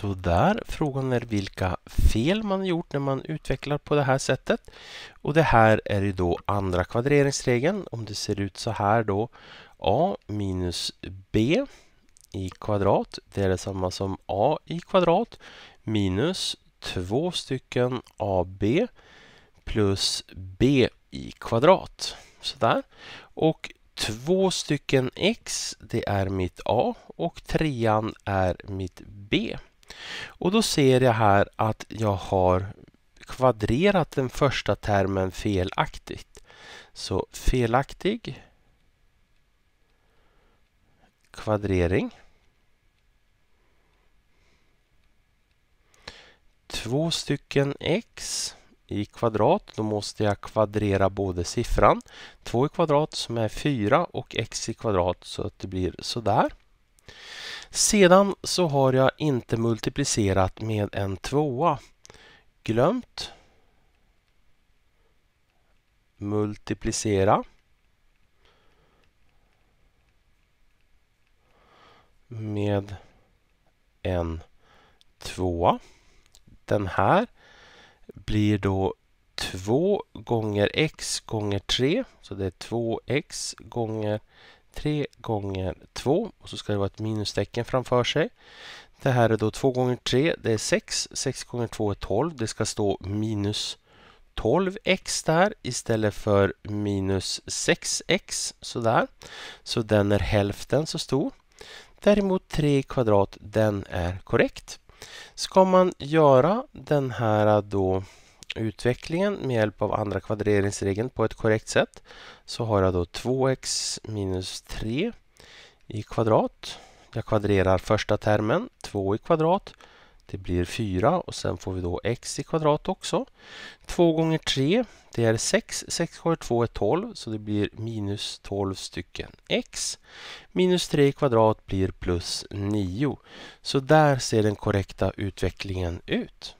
Sådär, frågan är vilka fel man gjort när man utvecklar på det här sättet. Och det här är ju då andra kvadreringsregeln. Om det ser ut så här då. A minus B i kvadrat. Det är detsamma som A i kvadrat minus två stycken AB plus B i kvadrat. Sådär. Och två stycken X, det är mitt A och trean är mitt B. Och då ser jag här att jag har kvadrerat den första termen felaktigt. Så felaktig kvadrering. Två stycken x i kvadrat. Då måste jag kvadrera både siffran 2 i kvadrat som är 4 och x i kvadrat så att det blir sådär. Sedan så har jag inte multiplicerat med en tvåa. Glömt. Multiplicera. Med en tvåa. Den här blir då 2 gånger x gånger 3. Så det är 2x gånger 3 gånger 2 och så ska det vara ett minustecken framför sig. Det här är då 2 gånger 3, det är 6. 6 gånger 2 är 12. Det ska stå minus 12x där istället för minus 6x sådär. Så den är hälften så stor. Däremot 3 kvadrat, den är korrekt. Ska man göra den här då utvecklingen med hjälp av andra kvadreringsregeln på ett korrekt sätt så har jag då 2x minus 3 i kvadrat. Jag kvadrerar första termen, 2 i kvadrat. Det blir 4 och sen får vi då x i kvadrat också. 2 gånger 3 det är 6. 6 gånger 2 är 12 så det blir minus 12 stycken x. Minus 3 i kvadrat blir plus 9. Så där ser den korrekta utvecklingen ut.